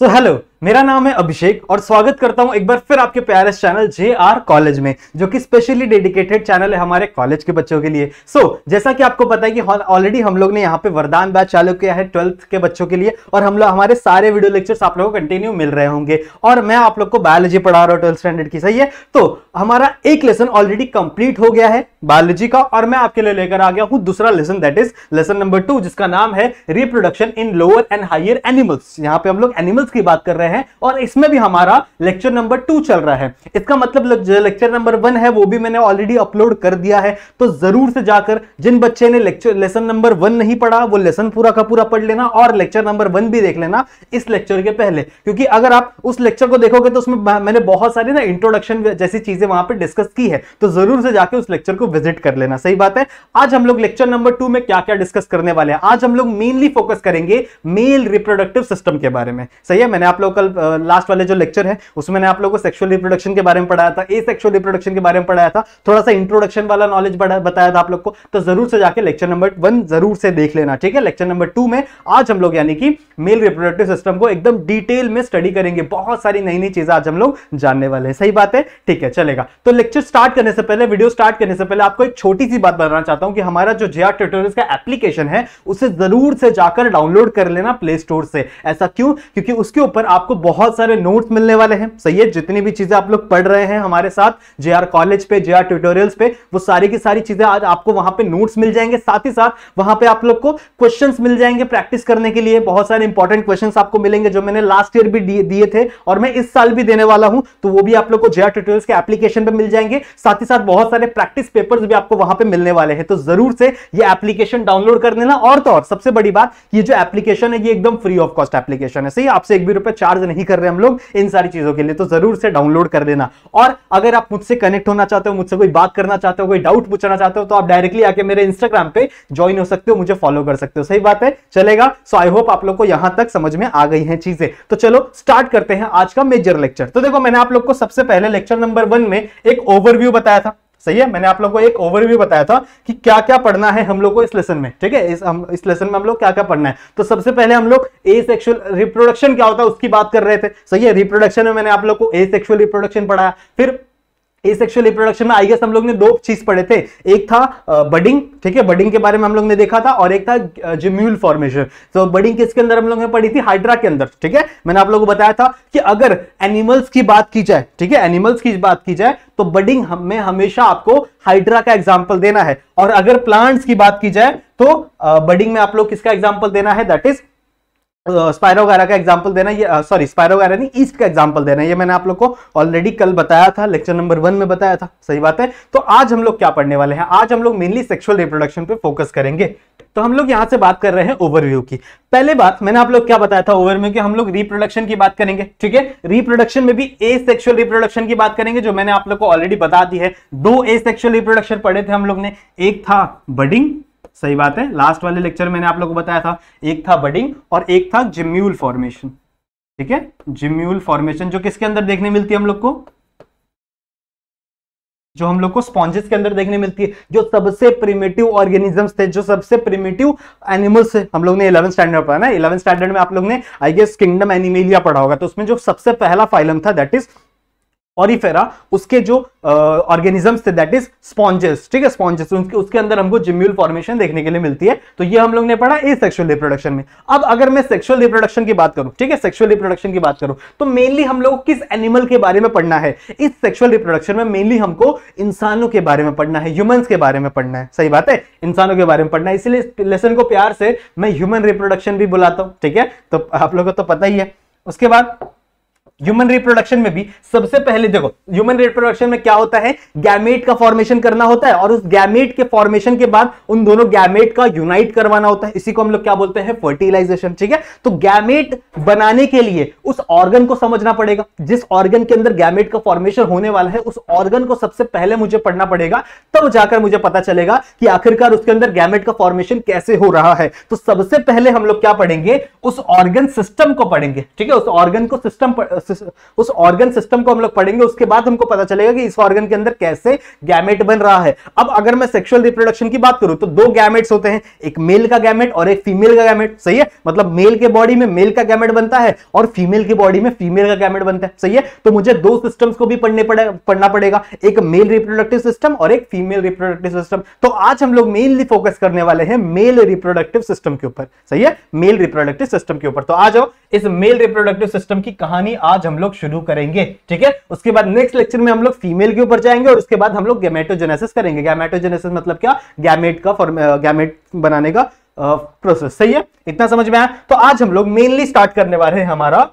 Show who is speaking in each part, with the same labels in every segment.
Speaker 1: So hello, मेरा नाम है अभिषेक और स्वागत करता हूं एक बार फिर आपके प्यारे चैनल जे आर कॉलेज में जो कि स्पेशली डेडिकेटेड चैनल है हमारे कॉलेज के बच्चों के लिए सो so, जैसा कि आपको पता है कि ऑलरेडी हम लोग ने यहाँ पे वरदान बैच चालू किया है ट्वेल्थ के बच्चों के लिए और हम लोग हमारे सारे वीडियो लेक्चर्स आप लोगों को कंटिन्यू मिल रहे होंगे और मैं आप लोग को बायोलॉजी पढ़ा रहा हूँ ट्वेल्थ स्टैंडर्ड की सही है तो हमारा एक लेसन ऑलरेडी कंप्लीट हो गया है बायोलॉजी का और मैं आपके लिए लेकर आ गया हूँ दूसरा lesson that is lesson number two जिसका नाम है reproduction in lower and higher animals यहाँ पे हम लोग एनिमल्स की बात कर रहे हैं हैं और इसमें भी हमारा लेक्चर नंबर टू चल रहा है इसका मतलब लेक्चर नंबर वन है वो भी मैंने ऑलरेडी अपलोड कर दिया है तो जरूर से जाकर जिन बच्चे ने लेक्चर लेसन नंबर वन नहीं पढ़ा वो लेसन पूरा का पूरा पढ़ लेना और लेक्चर नंबर वन भी देख लेना इस लेक्चर के पहले क्योंकि अगर आप उस लेक्चर को देखोगे तो उसमें मैंने बहुत सारी ना इंट्रोडक्शन जैसी चीजें वहां पर डिस्कस की है तो जरूर से जाकर उस लेक्चर को विजिट कर लेना सही बात है आज हम लोग लेक्चर नंबर टू में क्या क्या डिस्कस करने वाले हैं आज हम लोग मेनली फोकस करेंगे मेल रिप्रोडक्टिव सिस्टम के बारे में सही है मैंने आप लोग कल लास्ट वाले जो लेक्चर है उसमें मैंने आप लोगों को सेक्सुअल रिप्रोडक्शन के बारे में पढ़ाया था ए सेक्सुअल रिप्रोडक्शन के बारे में पढ़ाया था थोड़ा सा इंट्रोडक्शन वाला नॉलेज बताया था आप लोग को तो जरूर से जाकर लेक्चर नंबर वन जरूर से देख लेना ठीक है लेक्चर नंबर टू में आज हम लोग यानी कि मेल रिप्रोडक्टिव सिस्टम को एकदम डिटेल में स्टडी करेंगे बहुत सारी नई नई चीजें आज हम लोग जानने वाले हैं सही बात है ठीक है चलेगा तो लेक्चर स्टार्ट करने से पहले वीडियो स्टार्ट करने से पहले आपको एक छोटी सी बात बताना चाहता हूं कि हमारा जो जे ट्यूटोरियल्स का एप्लीकेशन है उसे जरूर से जाकर डाउनलोड कर लेना प्ले स्टोर से ऐसा क्यों क्योंकि उसके ऊपर आप आपको बहुत सारे नोट्स मिलने वाले हैं सही है जितनी भी चीजें आप लोग पढ़ रहे हैं हमारे साथ जे कॉलेज पे जे ट्यूटोरियल्स पे वो सारी की सारी चीजें आज आपको वहां पे नोट्स मिल जाएंगे साथ ही साथ वहां पे आप लोग को क्वेश्चन मिल जाएंगे प्रैक्टिस करने के लिए बहुत सारे इंपॉर्टेंट क्वेश्चन आपको मिलेंगे जो मैंने लास्ट ईयर भी दिए थे और मैं इस साल भी देने वाला हूं तो वो भी आप लोग को जे ट्यूटोरियल्स के एप्लीकेशन पर मिल जाएंगे साथ ही साथ बहुत सारे प्रैक्टिस पेपर भी आपको वहां पर मिलने वाले हैं तो जरूर से ये एप्लीकेशन डाउनलोड कर देना और तो और सबसे बड़ी बात ये जो एप्लीकेशन है ये एकदम फ्री ऑफ कॉस्ट एप्लीकेशन है सही आपसे एक भी रुपए चार्ज चार्ज नहीं कर रहे हम लोग इन सारी चीज़ों के लिए तो ज़रूर से डाउनलोड कर लेना और अगर आप मुझसे कनेक्ट होना चाहते हो मुझसे कोई बात करना चाहते हो कोई डाउट पूछना चाहते हो तो आप डायरेक्टली आके मेरे इंस्टाग्राम पे ज्वाइन हो सकते हो मुझे फॉलो कर सकते हो सही बात है चलेगा सो आई होप आप लोग को यहां तक समझ में आ गई है चीजें तो चलो स्टार्ट करते हैं आज का मेजर लेक्चर तो देखो मैंने आप लोग को सबसे पहले लेक्चर नंबर वन में एक ओवरव्यू बताया था सही है मैंने आप लोग को एक ओवरव्यू बताया था कि क्या क्या पढ़ना है हम लोग को इस लेसन में ठीक है इस हम इस लेसन में हम लोग क्या क्या पढ़ना है तो सबसे पहले हम लोग ए सेक्शुअल रिप्रोडक्शन क्या होता है उसकी बात कर रहे थे सही है रिप्रोडक्शन में मैंने आप लोग को ए सेक्शुअल रिप्रोडक्शन पढ़ाया फिर एसेक्सुअल रिप्रोडक्शन में आई गेस हम लोग ने दो चीज पढ़े थे एक था बडिंग ठीक है बडिंग के बारे में हम लोग ने देखा था और एक था जिम्यूल फॉर्मेशन तो बडिंग किसके अंदर हम लोग ने पढ़ी थी हाइड्रा के अंदर ठीक है मैंने आप लोगों को बताया था कि अगर एनिमल्स की बात की जाए ठीक है एनिमल्स की बात की जाए तो बडिंग हमें हमेशा आपको हाइड्रा का एग्जाम्पल देना है और अगर प्लांट्स की बात की जाए तो बडिंग में आप लोग किसका एग्जाम्पल देना है दैट इज स्पायरोगारा का एग्जाम्पल देना ये सॉरी स्पायरोगारा नहीं ईस्ट का एग्जाम्पल देना ये मैंने आप लोग को ऑलरेडी कल बताया था लेक्चर नंबर वन में बताया था सही बात है तो आज हम लोग क्या पढ़ने वाले हैं आज हम लोग मेनली सेक्सुअल रिप्रोडक्शन पे फोकस करेंगे तो हम लोग यहाँ से बात कर रहे हैं ओवरव्यू की पहले बात मैंने आप लोग क्या बताया था ओवरव्यू की हम लोग रिप्रोडक्शन की बात करेंगे ठीक है रिप्रोडक्शन में भी ए सेक्शुअल रिप्रोडक्शन की बात करेंगे जो मैंने आप लोग को ऑलरेडी बता दी है दो ए सेक्शुअल रिप्रोडक्शन पढ़े थे हम लोग ने एक था बडिंग सही बात है लास्ट वाले लेक्चर मैंने आप लोग को बताया था एक था बडिंग और एक था जिम्यूल फॉर्मेशन ठीक है जिम्यूल फॉर्मेशन जो किसके अंदर देखने मिलती है हम लोग को जो हम लोग को स्पॉन्जेस के अंदर देखने मिलती है जो सबसे प्रिमेटिव ऑर्गेनिजम्स थे जो सबसे प्रिमेटिव एनिमल्स है हम लोग ने इलेवन स्टैंडर्ड पढ़ा ना इलेवन स्टैंडर्ड में आप लोग ने आई गेस किंगडम एनिमेलिया पढ़ा होगा तो उसमें जो सबसे पहला फाइलम था दैट इज ऑरिफेरा उसके जो ऑर्गेनिजम्स थे दैट इज स्पॉन्जेस ठीक है स्पॉन्जेस उसके उसके अंदर हमको जिम्यूल फॉर्मेशन देखने के लिए मिलती है तो ये हम लोग ने पढ़ा इस सेक्शुअल रिप्रोडक्शन में अब अगर मैं सेक्शुअल रिप्रोडक्शन की बात करूं ठीक है सेक्शुअल रिप्रोडक्शन की बात करूं तो मेनली हम लोग किस एनिमल के बारे में पढ़ना है इस सेक्शुअल रिप्रोडक्शन में मेनली हमको इंसानों के बारे में पढ़ना है ह्यूमन्स के बारे में पढ़ना है सही बात है इंसानों के बारे में पढ़ना है इसलिए लेसन को प्यार से मैं ह्यूमन रिप्रोडक्शन भी बुलाता हूँ ठीक है तो आप लोगों को तो पता ही है उसके बाद ह्यूमन रिप्रोडक्शन में भी सबसे पहले देखो ह्यूमन रिप्रोडक्शन में क्या होता है गैमेट का फॉर्मेशन करना होता है और उस गैमेट के फॉर्मेशन के बाद उन दोनों गैमेट का यूनाइट करवाना होता है इसी को हम लोग क्या बोलते हैं फर्टिलाइजेशन ठीक है तो गैमेट बनाने के लिए उस ऑर्गन को समझना पड़ेगा जिस ऑर्गन के अंदर गैमेट का फॉर्मेशन होने वाला है उस ऑर्गन को सबसे पहले मुझे पढ़ना पड़ेगा तब जाकर मुझे पता चलेगा कि आखिरकार उसके अंदर गैमेट का फॉर्मेशन कैसे हो रहा है तो सबसे पहले हम लोग क्या पढ़ेंगे उस ऑर्गन सिस्टम को पढ़ेंगे ठीक है उस ऑर्गन को सिस्टम उस ऑर्गन सिस्टम को हम लोग पढ़ेंगे उसके बाद हमको पता चलेगा कि इस ऑर्गन के अंदर कैसे गैमेट बन रहा है अब अगर मैं सेक्सुअल रिप्रोडक्शन की बात करूं तो दो गैमेट्स होते हैं एक मेल का गैमेट और एक फीमेल का गैमेट सही है मतलब मेल के बॉडी में मेल का गैमेट बनता है और फीमेल की बॉडी में फीमेल का गैमेट बनता है सही है तो मुझे दो सिस्टम्स को भी पढ़ने पढ़ना पड़ेगा एक मेल रिप्रोडक्टिव सिस्टम और एक फीमेल रिप्रोडक्टिव सिस्टम तो आज हम लोग मेनली फोकस करने वाले हैं मेल रिप्रोडक्टिव सिस्टम के ऊपर सही है मेल रिप्रोडक्टिव सिस्टम के ऊपर तो आ जाओ इस मेल रिप्रोडक्टिव सिस्टम की कहानी आज हम लोग शुरू करेंगे ठीक है उसके बाद नेक्स्ट लेक्चर में हम लोग फीमेल के ऊपर जाएंगे और उसके बाद हम लोग गैमेटोजेनेसिस करेंगे गैमेटोजेनेसिस मतलब क्या गैमेट का गैमेट बनाने का प्रोसेस uh, सही है इतना समझ में आया तो आज हम लोग मेनली स्टार्ट करने वाले हैं हमारा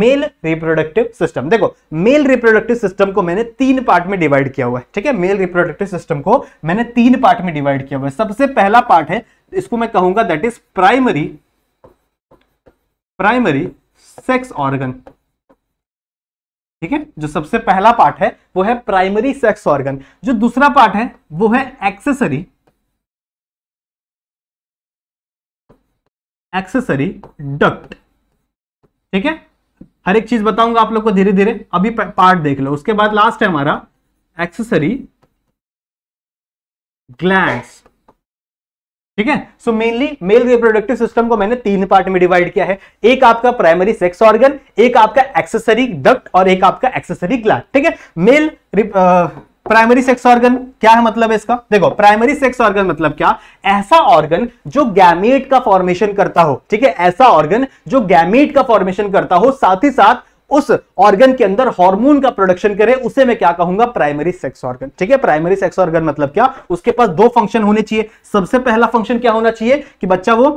Speaker 1: मेल रिप्रोडक्टिव सिस्टम देखो मेल रिप्रोडक्टिव सिस्टम को मैंने तीन पार्ट में डिवाइड किया हुआ है ठीक है मेल रिप्रोडक्टिव सिस्टम को मैंने तीन पार्ट में डिवाइड किया हुआ है सबसे पहला पार्ट है इसको मैं कहूंगा that is primary primary sex organ ठीक है जो सबसे पहला पार्ट है वो है
Speaker 2: प्राइमरी सेक्स ऑर्गन जो दूसरा पार्ट है वो है एक्सेसरी एक्सेसरी डक्ट
Speaker 1: ठीक है हर एक चीज बताऊंगा आप लोग को धीरे धीरे अभी पार्ट देख लो उसके बाद लास्ट है हमारा एक्सेसरी ग्लैंड्स ठीक है so mainly male reproductive system को मैंने तीन पार्ट में डिवाइड किया है एक आपका प्राइमरी सेक्स ऑर्गन एक आपका एक्सेसरी डक्ट और एक आपका एक्सेसरी ग्लास ठीक है मेल प्राइमरी सेक्स ऑर्गन क्या है मतलब इसका देखो प्राइमरी सेक्स ऑर्गन मतलब क्या ऐसा ऑर्गन जो गैमेट का फॉर्मेशन करता हो ठीक है ऐसा ऑर्गन जो गैमेट का फॉर्मेशन करता हो साथ ही साथ उस ऑर्गन के अंदर हार्मोन का प्रोडक्शन करे उसे मैं क्या कहूंगा प्राइमरी सेक्स ऑर्गन ठीक है प्राइमरी सेक्स ऑर्गन मतलब क्या उसके पास दो फंक्शन होने चाहिए सबसे पहला फंक्शन क्या होना चाहिए कि बच्चा वो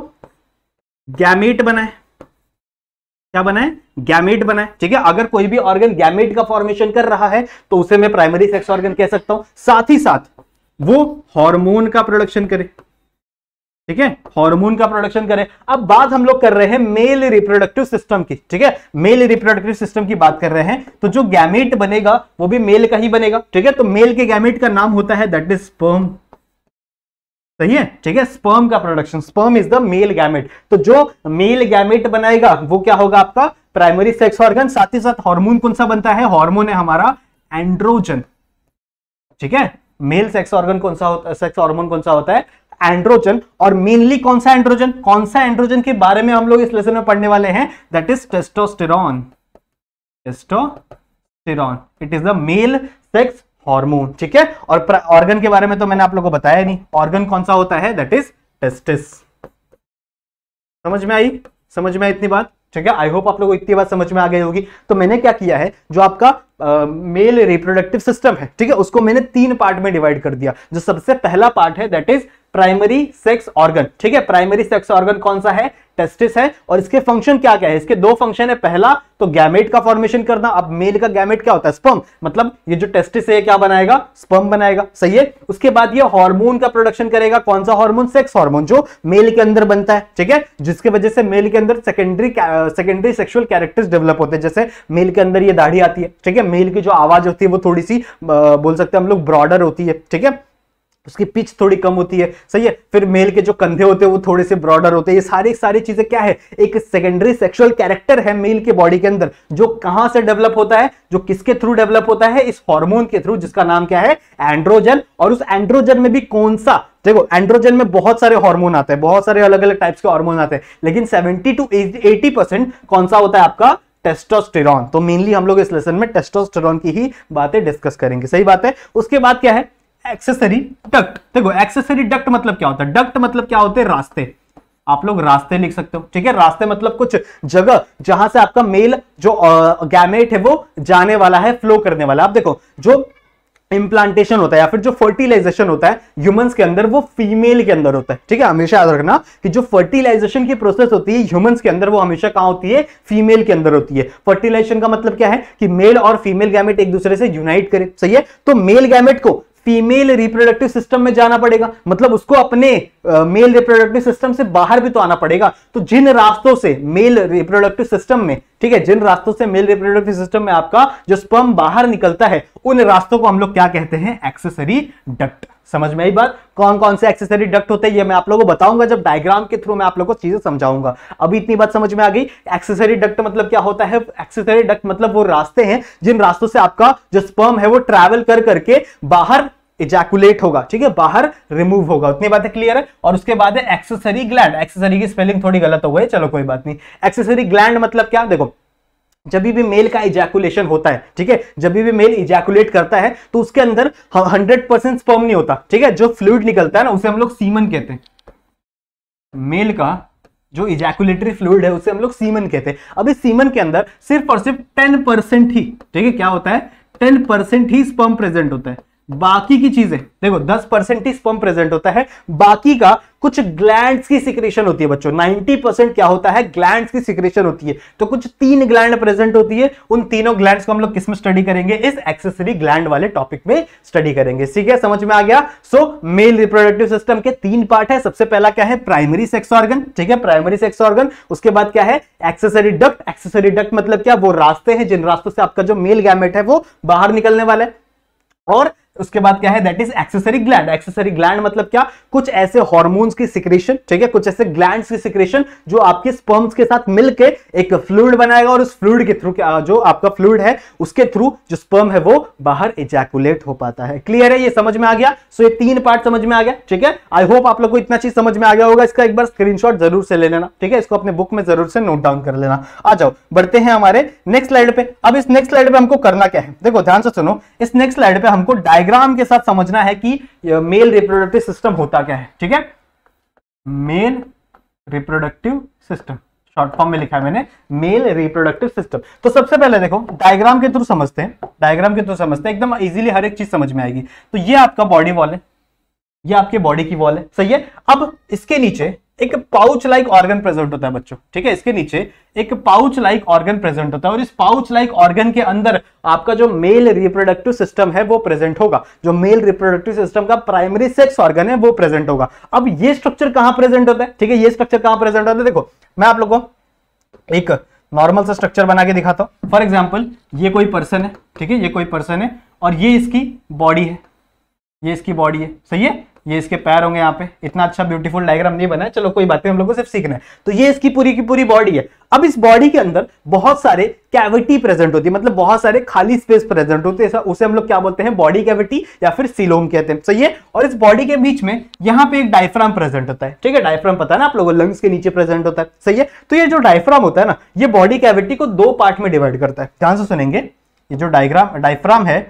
Speaker 1: गैमेट बनाए क्या बनाए गैमेट बनाए ठीक है अगर कोई भी ऑर्गन गैमेट का फॉर्मेशन कर रहा है तो उसे मैं प्राइमरी सेक्स ऑर्गन कह सकता हूं साथ ही साथ वो हार्मोन का प्रोडक्शन करे ठीक है हार्मोन का प्रोडक्शन करें अब बात हम लोग कर रहे हैं मेल रिप्रोडक्टिव सिस्टम की ठीक है मेल रिप्रोडक्टिव सिस्टम की बात कर रहे हैं तो जो गैमेट बनेगा वो भी मेल का ही बनेगा ठीक है तो मेल के गैमेट का नाम होता है दैट इज स्पर्म सही है ठीक है स्पर्म का production sperm is the male gamete तो जो मेल गैमेट बनाएगा वो क्या होगा आपका प्राइमरी सेक्स ऑर्गन साथ ही साथ हार्मोन कौन सा बनता है हार्मोन है हमारा एंड्रोजन ठीक है मेल सेक्स ऑर्गन कौन सा होता है सेक्स हार्मोन कौन सा होता है एंड्रोजन और मेनली कौन सा एंड्रोजन कौन सा एंड्रोजन के बारे में हम लोग इस लेसन में पढ़ने वाले हैं that is testosterone testosterone it is the male sex hormone ठीक है और ऑर्गन के बारे में तो मैंने आप लोगों को बताया नहीं ऑर्गन कौन सा होता है दैट इज टेस्टिस समझ में आई समझ में आई इतनी बात ठीक है आई होप आप लोगों को इतनी बात समझ में आ गई होगी तो मैंने क्या किया है जो आपका मेल रिप्रोडक्टिव सिस्टम है ठीक है उसको मैंने तीन पार्ट में डिवाइड कर दिया जो सबसे पहला पार्ट है that is primary sex organ ठीक है प्राइमरी सेक्स ऑर्गन कौन सा है टेस्टिस है और इसके फंक्शन क्या क्या है इसके दो फंक्शन है पहला तो गैमेट का फॉर्मेशन करना अब मेल का गैमेट क्या होता है स्पर्म मतलब ये जो टेस्टिस है क्या बनाएगा स्पर्म बनाएगा सही है उसके बाद ये हार्मोन का प्रोडक्शन करेगा कौन सा हार्मोन सेक्स हार्मोन जो मेल के अंदर बनता है ठीक है जिसके वजह से मेल के अंदर secondary secondary sexual characters develop होते हैं जैसे मेल के अंदर ये दाढ़ी आती है ठीक है मेल की जो आवाज होती है वो थोड़ी सी बोल सकते हैं हम लोग ब्रॉडर होती है ठीक है उसकी पिच थोड़ी कम होती है सही है फिर मेल के जो कंधे होते हैं वो थोड़े से ब्रॉडर होते हैं ये सारी सारी चीजें क्या है एक सेकेंडरी सेक्सुअल कैरेक्टर है मेल के बॉडी के अंदर जो कहां से डेवलप होता है जो किसके थ्रू डेवलप होता है इस हार्मोन के थ्रू जिसका नाम क्या है एंड्रोजन और उस एंड्रोजन में भी कौन सा देखो एंड्रोजन में बहुत सारे हार्मोन आते हैं बहुत सारे अलग अलग टाइप्स के हार्मोन आते हैं लेकिन सेवेंटी टू एटी परसेंट कौन सा होता है आपका टेस्टोस्टेरॉन तो मेनली हम लोग इस लेसन में टेस्टोस्टेरॉन की ही बातें डिस्कस करेंगे सही बात है उसके बाद क्या है एक्सेसरी डक्ट देखो एक्सेसरी डक्ट मतलब क्या होता है डक्ट मतलब क्या होते हैं रास्ते आप लोग रास्ते लिख सकते हो ठीक है रास्ते मतलब कुछ जगह जहां से आपका मेल जो गैमेट है वो जाने वाला है फ्लो करने वाला आप देखो जो इम्प्लांटेशन होता है या फिर जो फर्टिलाइजेशन होता है ह्यूमंस के अंदर वो फीमेल के अंदर होता है ठीक है हमेशा याद रखना कि जो फर्टिलाइजेशन की प्रोसेस होती है ह्यूमंस के अंदर वो हमेशा कहा होती है फीमेल के अंदर होती है फर्टिलाइजेशन का मतलब क्या है कि मेल और फीमेल गैमेट एक दूसरे से यूनाइट करे सही है तो मेल गैमेट को फीमेल रिप्रोडक्टिव सिस्टम में जाना पड़ेगा मतलब उसको अपने मेल रिप्रोडक्टिव सिस्टम से बाहर भी तो आना पड़ेगा तो जिन रास्तों से मेल रिप्रोडक्टिव सिस्टम में ठीक है जिन रास्तों से मेल रिप्रोडक्टिव सिस्टम में आपका जो स्पर्म बाहर निकलता है उन रास्तों को हम लोग क्या कहते हैं एक्सेसरी डक्ट समझ में आई बात कौन कौन से एक्सेसरी डक्ट होते हैं ये मैं आप लोगों को बताऊंगा जब डायग्राम के थ्रू मैं आप लोगों को चीजें समझाऊंगा अभी इतनी बात समझ में आ गई एक्सेसरी डक्ट मतलब क्या होता है एक्सेसरी डक्ट मतलब वो रास्ते हैं जिन रास्तों से आपका जो स्पर्म है वो ट्रैवल कर करके बाहर इजैकुलेट होगा ठीक है बाहर रिमूव होगा उतनी बातें क्लियर है और उसके बाद है एक्सेसरी ग्लैंड एक्सेसरी की स्पेलिंग थोड़ी गलत हो गई चलो कोई बात नहीं एक्सेसरी ग्लैंड मतलब क्या देखो जब भी मेल का इजैकुलेशन होता है ठीक है जब भी मेल इजैकुलेट करता है तो उसके अंदर 100 परसेंट स्पर्म नहीं होता ठीक है जो फ्लूड निकलता है ना उसे हम लोग सीमन कहते हैं मेल का जो इजैकुलेटरी फ्लूड है उसे हम लोग सीमन कहते हैं अब इस सीमन के अंदर सिर्फ और सिर्फ टेन परसेंट ही ठीक है क्या होता है टेन परसेंट ही स्पर्म प्रेजेंट होता है बाकी की चीजें देखो 10 परसेंट स्पम प्रेजेंट होता है बाकी का कुछ ग्लैंड्स की सिक्रेशन होती है बच्चों 90 परसेंट क्या होता है ग्लैंड्स की सिक्रेशन होती है तो कुछ तीन ग्लैंड प्रेजेंट होती है उन तीनों ग्लैंड्स को हम लोग किसमें स्टडी करेंगे इस एक्सेसरी ग्लैंड वाले टॉपिक में स्टडी करेंगे ठीक है समझ में आ गया सो मेल रिप्रोडक्टिव सिस्टम के तीन पार्ट है सबसे पहला क्या है प्राइमरी सेक्स ऑर्गन ठीक है प्राइमरी सेक्स ऑर्गन उसके बाद क्या है एक्सेसरी डक्ट एक्सेसरी डक्ट मतलब क्या वो रास्ते हैं जिन रास्तों से आपका जो मेल गैमेट है वो बाहर निकलने वाला है और उसके बाद क्या है that is accessory gland accessory gland मतलब क्या कुछ ऐसे हॉर्मोन्स की सिक्रेशन ठीक है कुछ ऐसे ग्लैंड्स की सिक्रेशन जो आपके स्पर्म्स के साथ मिलकर एक फ्लूड बनाएगा और उस फ्लूड के थ्रू जो आपका फ्लूड है उसके थ्रू जो स्पर्म है वो बाहर इजैकुलेट हो पाता है क्लियर है ये समझ में आ गया सो so, ये तीन पार्ट समझ में आ गया ठीक है आई होप आप लोग को इतना चीज समझ में आ गया होगा इसका एक बार स्क्रीन जरूर से ले लेना ठीक है इसको अपने बुक में जरूर से नोट डाउन कर लेना आ जाओ बढ़ते हैं हमारे नेक्स्ट स्लाइड पे अब इस नेक्स्ट स्लाइड पे हमको करना क्या है देखो ध्यान से सुनो इस नेक्स्ट स्लाइड पे हमको डाय डायग्राम के साथ समझना है कि मेल रिप्रोडक्टिव सिस्टम होता क्या है ठीक है male reproductive system short form में लिखा है मैंने मेल रिप्रोडक्टिव सिस्टम तो सबसे पहले देखो डायग्राम के थ्रू समझते हैं डायग्राम के थ्रू समझते हैं एकदम इजीली हर एक चीज समझ में आएगी तो ये आपका बॉडी वॉल है ये आपके बॉडी की वॉल है सही है अब इसके नीचे एक पाउच लाइक ऑर्गन प्रेजेंट होता है बच्चों ठीक है इसके नीचे एक पाउच लाइक ऑर्गन प्रेजेंट होता है और इस पाउच लाइक ऑर्गन के अंदर आपका जो मेल रिप्रोडक्टिव सिस्टम है वो प्रेजेंट होगा जो मेल रिप्रोडक्टिव सिस्टम का प्राइमरी सेक्स ऑर्गन है वो प्रेजेंट होगा अब ये स्ट्रक्चर कहां प्रेजेंट होता है ठीक है ये स्ट्रक्चर कहां प्रेजेंट होता है देखो मैं आप लोगों एक नॉर्मल सा स्ट्रक्चर बना के दिखाता हूं फॉर एग्जाम्पल ये कोई पर्सन है ठीक है ये कोई पर्सन है और ये इसकी बॉडी है ये इसकी बॉडी है सही है ये इसके पैर होंगे यहाँ पे इतना अच्छा ब्यूटीफुल डायग्राम नहीं बना है चलो कोई बात नहीं हम लोग को सिर्फ सीखना है तो ये इसकी पूरी की पूरी बॉडी है अब इस बॉडी के अंदर बहुत सारे कैविटी प्रेजेंट होती है मतलब बहुत सारे खाली स्पेस प्रेजेंट होते हैं उसे हम लोग क्या बोलते हैं बॉडी कैविटी या फिर सिलोम कहते हैं सही है और इस बॉडी के बीच में यहाँ पे एक डायफ्राम प्रेजेंट होता है ठीक है डायफ्राम पता है ना आप लोगों लंग्स के नीचे प्रेजेंट होता है सही है तो ये जो डायफ्राम होता है ना ये बॉडी कैविटी को दो पार्ट में डिवाइड करता है ध्यान से सुनेंगे ये जो डायग्राम डायफ्राम है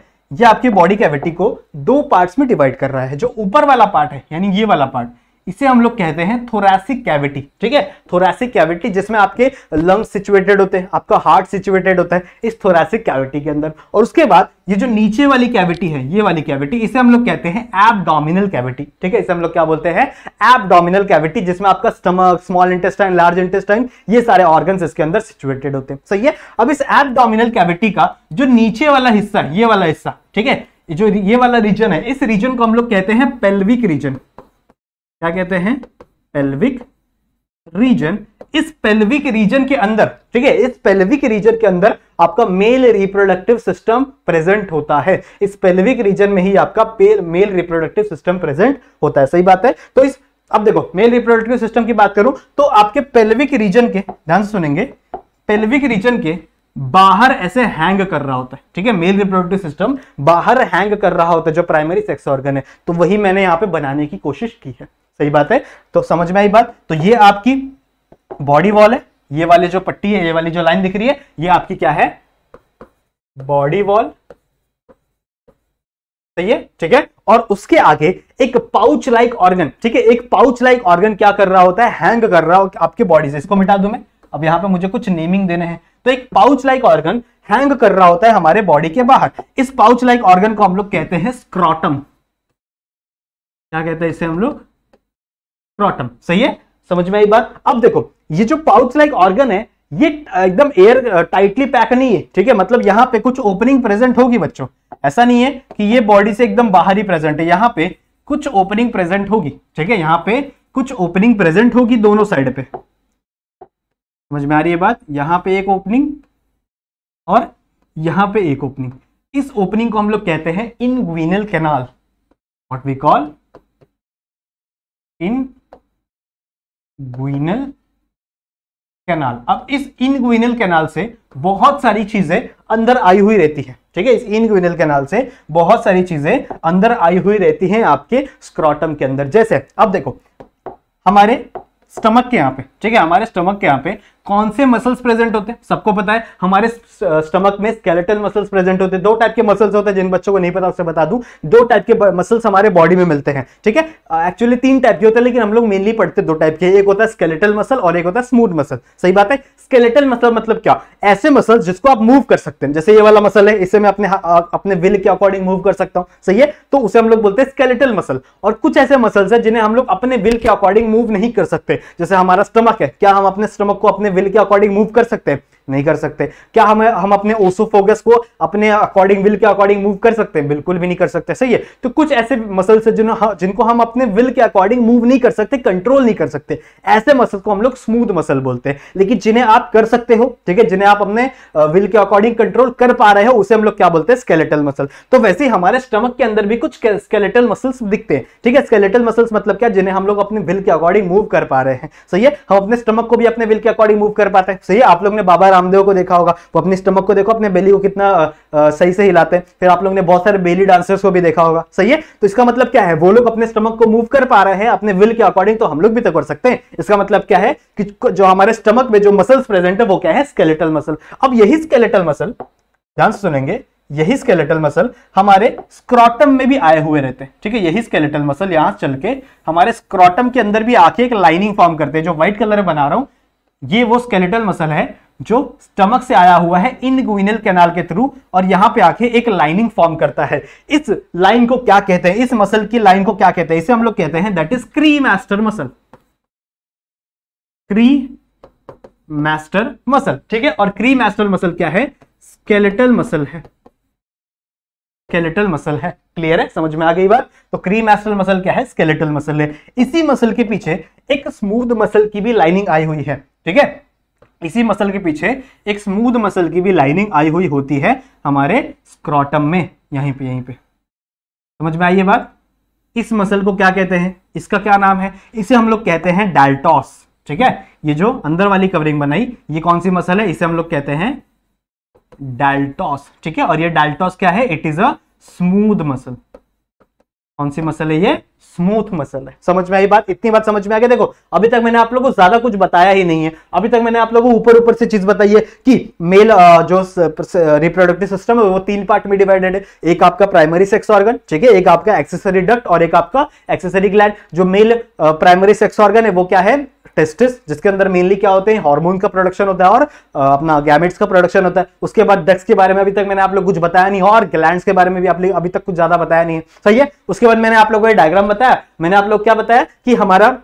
Speaker 1: ये आपकी बॉडी कैविटी को दो पार्ट्स में डिवाइड कर रहा है जो ऊपर वाला पार्ट है यानी ये वाला पार्ट इसे हम लोग कहते हैं थोरासिक कैविटी ठीक है थोरासिक कैविटी जिसमें आपके लंग्स सिचुएटेड होते हैं आपका हार्ट सिचुएटेड होता है इस थोरासिक कैविटी के अंदर और उसके बाद ये जो नीचे वाली कैविटी है ये वाली कैविटी इसे हम लोग कहते हैं एबडोमिनल कैविटी ठीक है इसे हम लोग क्या बोलते हैं एबडोमिनल कैविटी जिसमें आपका stomach small intestine large intestine ये सारे ऑर्गन इसके अंदर सिचुएटेड होते हैं सही है अब इस एबडोमिनल कैविटी का जो नीचे वाला हिस्सा है ये वाला हिस्सा ठीक है जो ये वाला रीजन है इस रीजन को हम लोग कहते हैं पेल्विक रीजन क्या कहते हैं पेल्विक रीजन इस पेल्विक रीजन के अंदर ठीक है इस पेल्विक रीजन के अंदर आपका मेल रिप्रोडक्टिव सिस्टम प्रेजेंट होता है इस पेल्विक रीजन में ही आपका मेल रिप्रोडक्टिव सिस्टम प्रेजेंट होता है सही बात है तो इस अब देखो मेल रिप्रोडक्टिव सिस्टम की बात करूं तो आपके पेल्विक रीजन के ध्यान से सुनेंगे पेल्विक रीजन के बाहर ऐसे हैंग कर रहा होता है ठीक है मेल रिप्रोडक्टिव सिस्टम बाहर हैंग कर रहा होता है जो प्राइमरी सेक्स ऑर्गन है तो वही मैंने यहां पे बनाने की कोशिश की है सही बात है तो समझ में आई बात तो ये आपकी बॉडी वॉल है ये वाली जो पट्टी है ये वाली जो लाइन दिख रही है ये आपकी क्या है बॉडी वॉल सही है ठीक है और उसके आगे एक पाउच लाइक ऑर्गन ठीक है एक पाउच लाइक ऑर्गन क्या कर रहा होता है हैंग कर रहा हो आपके बॉडी से इसको मिटा दू मैं अब यहां पे मुझे कुछ नेमिंग देने हैं तो एक पाउच लाइक ऑर्गन हैंग कर रहा होता है हमारे बॉडी के बाहर इस पाउच लाइक ऑर्गन को हम लोग कहते हैं स्क्रॉटम क्या कहते हैं इसे हम लोग स्क्रॉटम सही है समझ में आई बात अब देखो ये जो पाउच लाइक ऑर्गन है ये एकदम एयर टाइटली पैक नहीं है ठीक है मतलब यहाँ पे कुछ ओपनिंग प्रेजेंट होगी बच्चों ऐसा नहीं है कि ये बॉडी से एकदम बाहर ही प्रेजेंट है यहाँ पे कुछ ओपनिंग प्रेजेंट होगी ठीक है यहाँ पे कुछ ओपनिंग प्रेजेंट होगी दोनों साइड पे समझ में आ रही है बात यहाँ पे एक ओपनिंग और यहाँ पे एक ओपनिंग इस ओपनिंग को हम लोग कहते हैं inguinal
Speaker 2: canal what we call inguinal canal अब इस इनग्विनल कैनाल से
Speaker 1: बहुत सारी चीजें अंदर आई हुई रहती है ठीक है इस इनग्विनल कैनाल से बहुत सारी चीजें अंदर आई हुई रहती हैं आपके स्क्रॉटम के अंदर जैसे अब देखो हमारे स्टमक के यहाँ पे ठीक है हमारे स्टमक के यहाँ पे कौन से मसल्स प्रेजेंट होते हैं सबको पता है हमारे स्टमक में स्केलेटल मसल्स प्रेजेंट होते हैं दो टाइप के मसल्स होते हैं जिन बच्चों को नहीं पता उससे बता दूं दो टाइप के मसल्स हमारे बॉडी में मिलते हैं ठीक है एक्चुअली तीन टाइप के होते हैं लेकिन हम लोग मेनली पढ़ते दो टाइप के एक होता है स्केलेटल मसल और एक होता है स्मूथ मसल सही बात है स्केलेटल मसल मतलब क्या ऐसे मसल जिसको आप मूव कर सकते हैं जैसे ये वाला मसल है इसे मैं अपने अपने विल के अकॉर्डिंग मूव कर सकता हूँ सही है तो उसे हम लोग बोलते हैं स्केलेटल मसल और कुछ ऐसे मसल्स है जिन्हें हम लोग अपने विल के अकॉर्डिंग मूव नहीं कर सकते जैसे हमारा स्टमक है क्या हम अपने स्टमक को अपने विल के अकॉर्डिंग मूव कर सकते हैं नहीं कर सकते क्या हम हम अपने ओसो फोकस को अपने अकॉर्डिंग विल के अकॉर्डिंग मूव कर सकते हैं बिल्कुल भी नहीं कर सकते सही है तो कुछ ऐसे मसल्स है जिन्हों हाँ, जिनको हम अपने विल के अकॉर्डिंग मूव नहीं कर सकते कंट्रोल नहीं कर सकते ऐसे मसल को हम लोग स्मूथ मसल बोलते हैं लेकिन जिन्हें आप कर सकते हो ठीक है जिन्हें आप अपने विल के अकॉर्डिंग कंट्रोल कर पा रहे हो उसे हम लोग क्या बोलते हैं स्केलेटल मसल तो वैसे हमारे स्टमक के अंदर भी कुछ स्केलेटल मसल्स दिखते हैं ठीक है स्केलेटल मसल्स मतलब क्या जिन्हें हम लोग अपने विल के अकॉर्डिंग मूव कर पा रहे हैं सही है हम अपने स्टमक को भी अपने विल के अकॉर्डिंग मूव कर पाते हैं सही है आप लोग ने बाबा रामदेव को देखा होगा वो अपने स्टमक को देखो अपने बेली को कितना आ, सही से हिलाते हैं फिर आप लोग ने बहुत सारे बेली डांसर्स को भी देखा होगा सही है तो इसका मतलब क्या है वो लोग अपने स्टमक को मूव कर पा रहे हैं अपने विल के अकॉर्डिंग तो हम लोग भी तो कर सकते हैं इसका मतलब क्या है कि जो हमारे स्टमक में जो मसल प्रेजेंट है वो क्या है स्केलेटल मसल अब यही स्केलेटल मसल ध्यान सुनेंगे यही स्केलेटल मसल हमारे स्क्रॉटम में भी आए हुए रहते हैं ठीक है यही स्केलेटल मसल यहां चल के हमारे स्क्रॉटम के अंदर भी आके एक लाइनिंग फॉर्म करते हैं जो व्हाइट कलर बना रहा हूं ये वो स्केलेटल मसल है जो स्टमक से आया हुआ है इनगुइनल कैनाल के थ्रू और यहां पे आके एक लाइनिंग फॉर्म करता है इस लाइन को क्या कहते हैं इस मसल की लाइन को क्या कहते हैं इसे हम लोग कहते हैं that is cremaster muscle cremaster muscle ठीक है और क्री मैस्टर मसल क्या है स्केलेटल मसल है स्केलेटल मसल है क्लियर है समझ में आ गई बात तो क्री मैस्टर मसल क्या है स्केलेटल मसल है इसी मसल के पीछे एक स्मूथ मसल की भी लाइनिंग आई हुई है ठीक है इसी मसल के पीछे एक स्मूथ मसल की भी लाइनिंग आई हुई होती है हमारे स्क्रॉटम में यहीं पे यहीं पे समझ में आई ये बात इस मसल को क्या कहते हैं इसका क्या नाम है इसे हम लोग कहते हैं डाल्टॉस ठीक है ये जो अंदर वाली कवरिंग बनाई ये कौन सी मसल है इसे हम लोग कहते हैं डाल्टॉस ठीक है और ये डाल्टॉस क्या है it is a smooth muscle कौन सी मसल है ये स्मूथ मसल है समझ में आई बात इतनी बात समझ में आ गया देखो अभी तक मैंने आप लोगों को ज्यादा कुछ बताया ही नहीं है अभी तक मैंने आप लोगों को ऊपर ऊपर से चीज बताई है कि मेल जो रिप्रोडक्टिव सिस्टम है वो तीन पार्ट में डिवाइडेड है एक आपका प्राइमरी सेक्स ऑर्गन ठीक है एक आपका एक्सेसरी डक्ट और एक आपका एक्सेसरी ग्लैंड जो मेल प्राइमरी सेक्स ऑर्गन है वो क्या है टेस्टिस जिसके अंदर मेनली क्या होते हैं हार्मोन का प्रोडक्शन होता है और अपना गैमेट्स का प्रोडक्शन होता है उसके बाद डक्स के बारे में अभी तक मैंने आप लोग कुछ बताया नहीं और ग्लैंड्स के बारे में भी आप लोग अभी तक कुछ ज्यादा बताया नहीं है सही है उसके बाद मैंने आप लोगों को डायग्राम बताया बताया मैंने आप लोग क्या बताया कि हमारा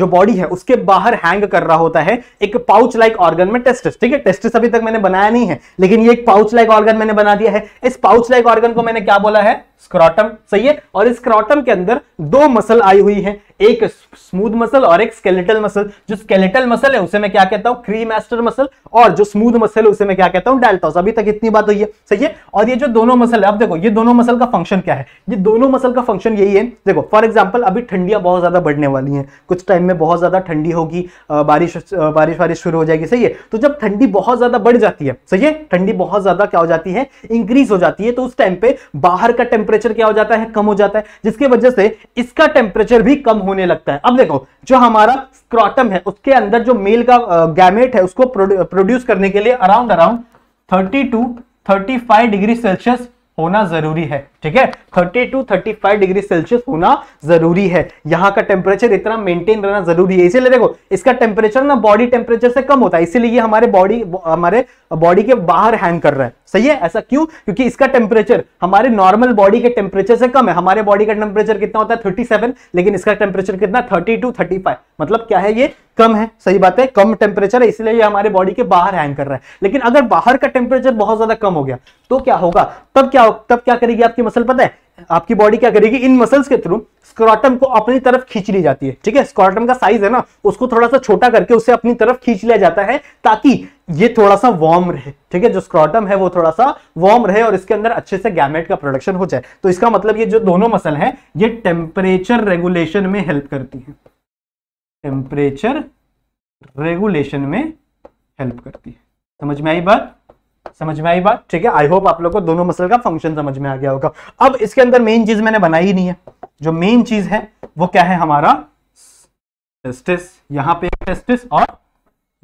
Speaker 1: जो बॉडी है उसके बाहर हैंग कर रहा होता है एक पाउच लाइक ऑर्गन में टेस्टिस ठीक है टेस्टिस अभी तक मैंने बनाया नहीं है लेकिन ये एक पाउच लाइक ऑर्गन मैंने बना दिया है इस पाउच लाइक ऑर्गन को मैंने क्या बोला है स्क्रॉटम सही है और इस स्क्रॉटम के अंदर दो मसल आई हुई है एक स्मूथ मसल और एक स्केलेटल मसल जो स्केलेटल मसल है उसे मैं क्या कहता हूं मैस्टर मसल और जो स्मूथ मसल है उसे मैं क्या कहता हूं डेल्टॉस अभी तक इतनी बात हुई है सही है और ये जो दोनों मसल है अब देखो ये दोनों मसल का फंक्शन क्या है ये दोनों मसल का फंक्शन यही है देखो फॉर एग्जाम्पल अभी ठंडियां बहुत ज्यादा बढ़ने वाली है कुछ टाइम में बहुत ज्यादा ठंडी होगी बारिश बारिश वारिश शुरू हो जाएगी सही है तो जब ठंडी बहुत ज्यादा बढ़ जाती है सही है ठंडी बहुत ज्यादा क्या हो जाती है इंक्रीज हो जाती है तो उस टाइम पे बाहर का टेम्परेचर टेम्परेचर क्या हो जाता है कम हो जाता है जिसकी वजह से इसका टेम्परेचर भी कम होने लगता है अब देखो जो हमारा स्क्रॉटम है उसके अंदर जो मेल का गैमेट है उसको प्रोड्यूस करने के लिए around around thirty two thirty five degree Celsius होना जरूरी है ठीक है 30 टू 35 डिग्री सेल्सियस होना जरूरी है यहाँ का टेम्परेचर इतना मेंटेन रहना जरूरी है इसीलिए देखो इसका टेम्परेचर ना बॉडी टेम्परेचर से कम होता है इसीलिए ये हमारे बॉडी हमारे बॉडी के बाहर हैंग कर रहा है सही है ऐसा क्यों क्योंकि इसका टेम्परेचर हमारे नॉर्मल बॉडी के टेम्परेचर से कम है हमारे बॉडी का टेम्परेचर कितना होता है थर्टी लेकिन इसका टेम्परेचर कितना थर्टी टू 35 मतलब क्या है ये कम है सही बात है कम टेम्परेचर है इसलिए ये हमारे बॉडी के बाहर हैंग कर रहा है लेकिन अगर बाहर का टेम्परेचर बहुत ज्यादा कम हो गया तो क्या होगा तब क्या हो, तब क्या करेगी आपकी मसल पता है आपकी बॉडी क्या करेगी इन मसल्स के थ्रू स्क्रॉटम को अपनी तरफ खींच ली जाती है ठीक है स्क्रॉटम का साइज है ना उसको थोड़ा सा छोटा करके उसे अपनी तरफ खींच लिया जाता है ताकि ये थोड़ा सा वार्म रहे ठीक है जो स्क्रॉटम है वो थोड़ा सा वार्म रहे और इसके अंदर अच्छे से गैमेट का प्रोडक्शन हो जाए तो इसका मतलब ये जो दोनों मसल है ये टेम्परेचर रेगुलेशन में हेल्प करती है टेम्परेचर रेगुलेशन में हेल्प करती है समझ में आई बात समझ में आई बात ठीक है आई होप आप लोग को दोनों मसल का फंक्शन समझ में आ गया होगा अब इसके अंदर मेन चीज मैंने बनाई ही नहीं है जो मेन चीज है वो क्या है हमारा टेस्टिस यहाँ पे टेस्टिस और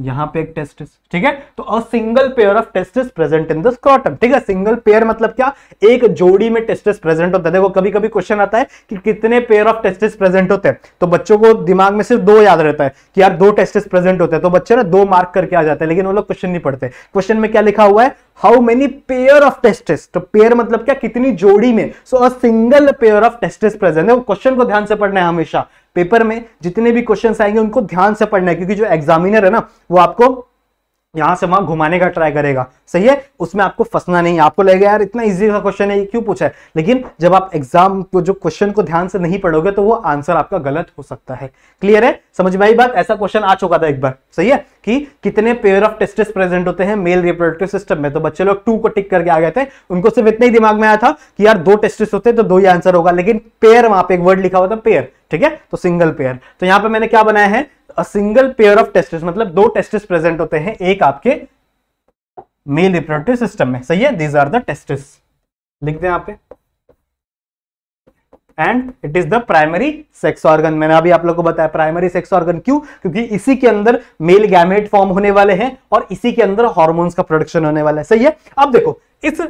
Speaker 1: यहां पे एक टेस्टिस ठीक है तो a single pair of testis present in the scrotum ठीक है सिंगल पेयर मतलब क्या एक जोड़ी में टेस्टिस प्रेजेंट होता है देखो कभी कभी क्वेश्चन आता है कि कितने पेयर ऑफ टेस्टिस प्रेजेंट होते हैं तो बच्चों को दिमाग में सिर्फ दो याद रहता है कि यार दो टेस्टिस प्रेजेंट होते हैं तो बच्चे ना दो मार्क करके आ जाते हैं लेकिन वो लोग क्वेश्चन नहीं पढ़ते क्वेश्चन में क्या लिखा हुआ है how many pair of testis तो पेयर मतलब क्या कितनी जोड़ी में so a single pair of testis present है क्वेश्चन को ध्यान से पढ़ना है हमेशा पेपर में जितने भी क्वेश्चन आएंगे उनको ध्यान से पढ़ना है क्योंकि जो एग्जामिनर है ना वो आपको यहां से वहां घुमाने का ट्राई करेगा सही है उसमें आपको फंसना नहीं आपको लगेगा यार इतना इजी का क्वेश्चन है ये क्यों पूछा है लेकिन जब आप एग्जाम को जो क्वेश्चन को ध्यान से नहीं पढ़ोगे तो वो आंसर आपका गलत हो सकता है क्लियर है समझ में आई बात ऐसा क्वेश्चन आ चुका था एक बार सही है कि कितने पेयर ऑफ टेस्टिस प्रेजेंट होते हैं मेल रिप्रोडक्टिव सिस्टम में तो बच्चे लोग टू को टिक करके आ गए थे उनको सिर्फ इतना ही दिमाग में आया था कि यार दो टेस्टिस होते तो दो ही आंसर होगा लेकिन पेयर वहां पर एक वर्ड लिखा हुआ था पेयर ठीक है तो सिंगल पेयर तो यहां पे मैंने क्या बनाया है सिंगल पेयर ऑफ टेस्टिस मतलब दो टेस्टिस प्रेजेंट होते हैं एक आपके मेल रिप्रोडक्टिव सिस्टम में सही है दीज आर द टेस्टिस लिख दें यहाँ पे and it is the primary sex organ मैंने अभी आप लोगों को बताया प्राइमरी सेक्स ऑर्गन क्यों क्योंकि इसी के अंदर मेल गैमेट फॉर्म होने वाले हैं और इसी के अंदर हॉर्मोन्स का प्रोडक्शन होने वाला है सही है अब देखो इस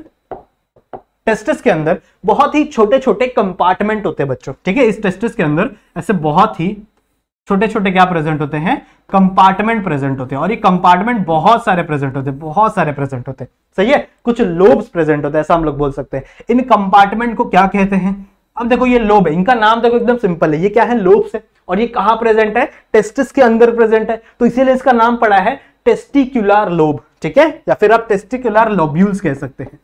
Speaker 1: टेस्टिस के अंदर बहुत ही छोटे छोटे कंपार्टमेंट होते हैं बच्चों ठीक है इस टेस्टिस के अंदर ऐसे बहुत ही छोटे छोटे क्या प्रेजेंट होते हैं कंपार्टमेंट प्रेजेंट होते हैं और ये कंपार्टमेंट बहुत सारे प्रेजेंट होते हैं बहुत सारे प्रेजेंट होते हैं सही है कुछ लोब्स प्रेजेंट होते हैं ऐसा हम लोग बोल सकते हैं इन कंपार्टमेंट को क्या कहते हैं अब देखो ये लोब है इनका नाम देखो एकदम सिंपल है ये क्या है लोब्स है और ये कहां प्रेजेंट है टेस्टिस के अंदर प्रेजेंट है तो इसीलिए इसका नाम पड़ा है टेस्टिक्यूलर लोब ठीक है या फिर आप टेस्टिक्यूलर लोब्यूल्स कह सकते हैं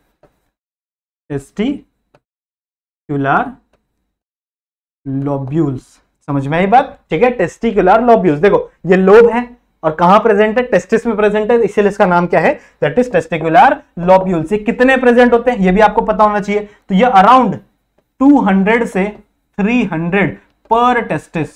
Speaker 1: टेस्टिकुलर लोब्यूल्स समझ में आई बात ठीक है टेस्टिकुलर लोब्यूल्स देखो ये लोब है और कहा प्रेजेंट है टेस्टिस में प्रेजेंट है इसीलिए इसका नाम क्या है दैट इज टेस्टिकुलर लोब्यूल्स ये कितने प्रेजेंट होते हैं ये भी आपको पता होना चाहिए तो ये अराउंड 200 से 300 पर टेस्टिस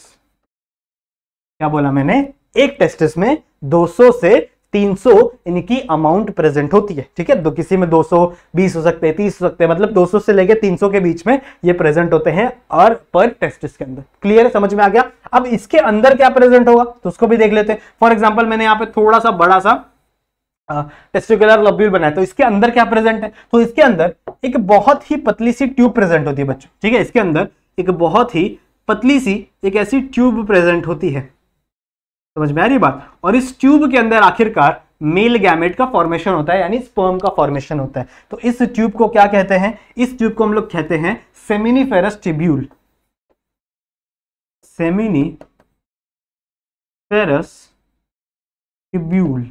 Speaker 1: क्या बोला मैंने एक टेस्टिस में 200 से 300 इनकी अमाउंट प्रेजेंट होती है ठीक है तो किसी में 220 हो सकते हैं तीस हो सकते हैं मतलब 200 से लेकर 300 के बीच में ये प्रेजेंट होते हैं और पर टेस्ट के अंदर क्लियर है समझ में आ गया अब इसके अंदर क्या प्रेजेंट होगा तो उसको भी देख लेते हैं फॉर एग्जाम्पल मैंने यहाँ पे थोड़ा सा बड़ा सा टेस्टिकुलर लब्यूल बनाया तो इसके अंदर क्या प्रेजेंट है तो इसके अंदर एक बहुत ही पतली सी ट्यूब प्रेजेंट होती है बच्चों ठीक है इसके अंदर एक बहुत ही पतली सी एक ऐसी ट्यूब प्रेजेंट होती है समझ में आ रही बात और इस ट्यूब के अंदर आखिरकार मेल गैमेट का फॉर्मेशन होता है यानी स्पर्म का फॉर्मेशन होता है तो इस ट्यूब को क्या कहते हैं इस ट्यूब को हम लोग कहते हैं
Speaker 2: फेरस टिब्यूल सेमिनी फेरस टिब्यूल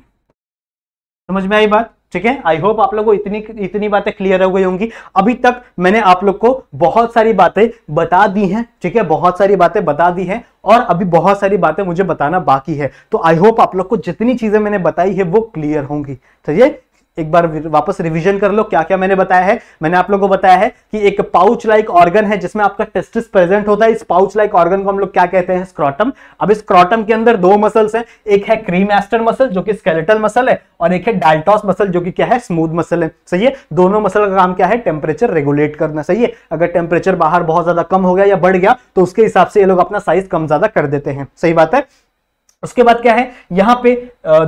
Speaker 2: समझ में आई बात
Speaker 1: ठीक है आई होप आप लोग को इतनी इतनी बातें क्लियर हो गई होंगी अभी तक मैंने आप लोग को बहुत सारी बातें बता दी हैं ठीक है बहुत सारी बातें बता दी हैं और अभी बहुत सारी बातें मुझे बताना बाकी है तो आई होप आप लोग को जितनी चीजें मैंने बताई है वो क्लियर होंगी तो एक बार वापस रिवीजन कर लो क्या क्या मैंने बताया है मैंने आप लोगों को बताया है कि एक पाउच लाइक ऑर्गन है जिसमें आपका टेस्टिस प्रेजेंट होता है इस पाउच लाइक ऑर्गन को हम लोग क्या कहते हैं स्क्रॉटम अब इस स्क्रॉटम के अंदर दो मसल्स हैं एक है क्रीमैस्टर मसल जो कि स्केलेटल मसल है और एक है डाल्टॉस मसल जो कि क्या है स्मूथ मसल है सही है दोनों मसल का काम क्या है टेम्परेचर रेगुलेट करना सही है अगर टेम्परेचर बाहर बहुत ज्यादा कम हो गया या बढ़ गया तो उसके हिसाब से ये लोग अपना साइज कम ज्यादा कर देते हैं सही बात है उसके बाद क्या है यहां पे